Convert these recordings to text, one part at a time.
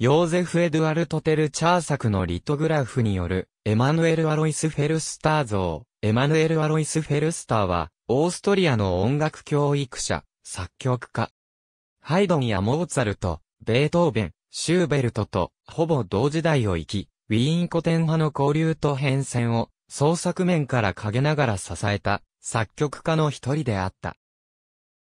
ヨーゼフ・エドゥアルト・テル・チャー作のリトグラフによる、エマヌエル・アロイス・フェルスター像、エマヌエル・アロイス・フェルスターは、オーストリアの音楽教育者、作曲家。ハイドンやモーツァルト、ベートーベン、シューベルトと、ほぼ同時代を生き、ウィーン古典派の交流と変遷を、創作面から陰ながら支えた、作曲家の一人であった。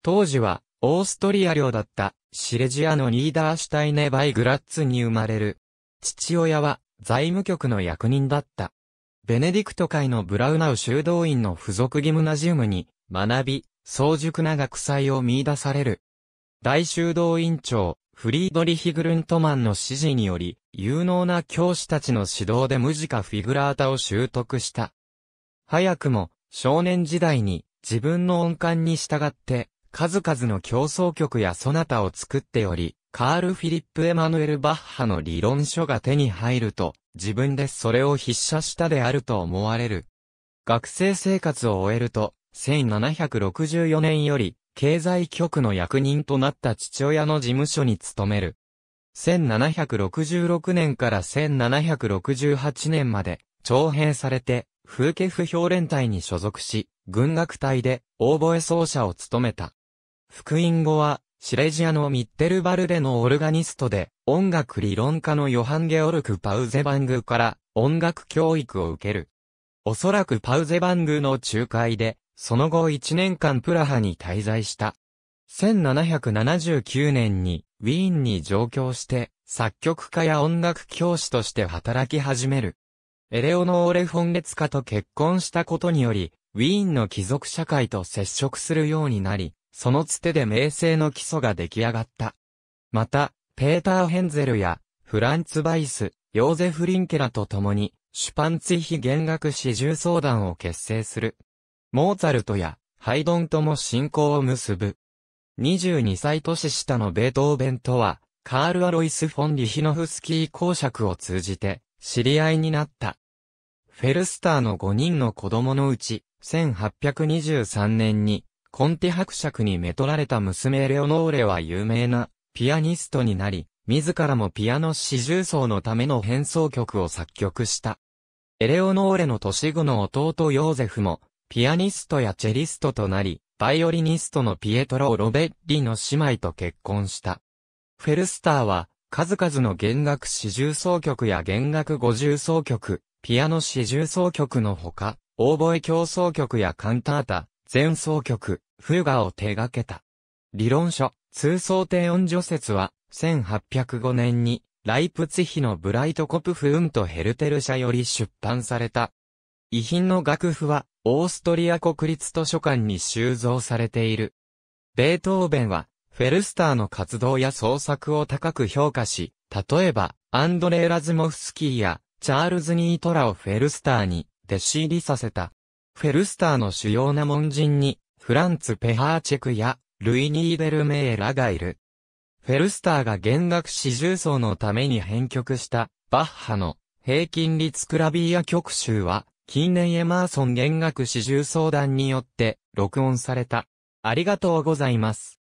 当時は、オーストリア領だったシレジアのニーダーシュタイネバイグラッツに生まれる。父親は財務局の役人だった。ベネディクト会のブラウナウ修道院の付属ギムナジウムに学び、早熟な学祭を見出される。大修道院長、フリードリヒ・グルントマンの指示により、有能な教師たちの指導でムジカ・フィグラータを習得した。早くも、少年時代に、自分の音感に従って、数々の競争曲やソナタを作っており、カール・フィリップ・エマヌエル・バッハの理論書が手に入ると、自分でそれを筆写したであると思われる。学生生活を終えると、1764年より、経済局の役人となった父親の事務所に勤める。1766年から1768年まで、徴兵されて、風景不評連隊に所属し、軍楽隊で、オーボエ奏者を務めた。福音後は、シレジアのミッテルバルデのオルガニストで、音楽理論家のヨハン・ゲオルク・パウゼバングから音楽教育を受ける。おそらくパウゼバングの仲介で、その後1年間プラハに滞在した。1779年にウィーンに上京して、作曲家や音楽教師として働き始める。エレオノーレ・フォンレツカと結婚したことにより、ウィーンの貴族社会と接触するようになり、そのつてで名声の基礎が出来上がった。また、ペーター・ヘンゼルや、フランツ・バイス、ヨーゼフ・リンケラと共に、シュパンツィヒ弦楽四重相談を結成する。モーツァルトや、ハイドンとも親交を結ぶ。22歳年下のベートーベンとは、カール・アロイス・フォン・リヒノフスキー公爵を通じて、知り合いになった。フェルスターの5人の子供のうち、1823年に、コンテ伯爵にめとられた娘エレオノーレは有名なピアニストになり、自らもピアノ四重奏のための変奏曲を作曲した。エレオノーレの年後の弟ヨーゼフも、ピアニストやチェリストとなり、バイオリニストのピエトロ・ロベッリの姉妹と結婚した。フェルスターは、数々の弦楽四重奏曲や弦楽五重奏曲、ピアノ四重奏曲のほか、オーボエ競争曲やカンタータ、前奏曲、フーガを手掛けた。理論書、通奏低音序説は、1805年に、ライプツヒのブライトコプフウントヘルテル社より出版された。遺品の楽譜は、オーストリア国立図書館に収蔵されている。ベートーベンは、フェルスターの活動や創作を高く評価し、例えば、アンドレー・ラズモフスキーや、チャールズ・ニートラをフェルスターに、弟子入りさせた。フェルスターの主要な門人に、フランツ・ペハーチェクや、ルイ・ニーデルメーラがいる。フェルスターが弦楽四重奏のために編曲した、バッハの平均率クラビーア曲集は、近年エマーソン弦楽四重奏団によって録音された。ありがとうございます。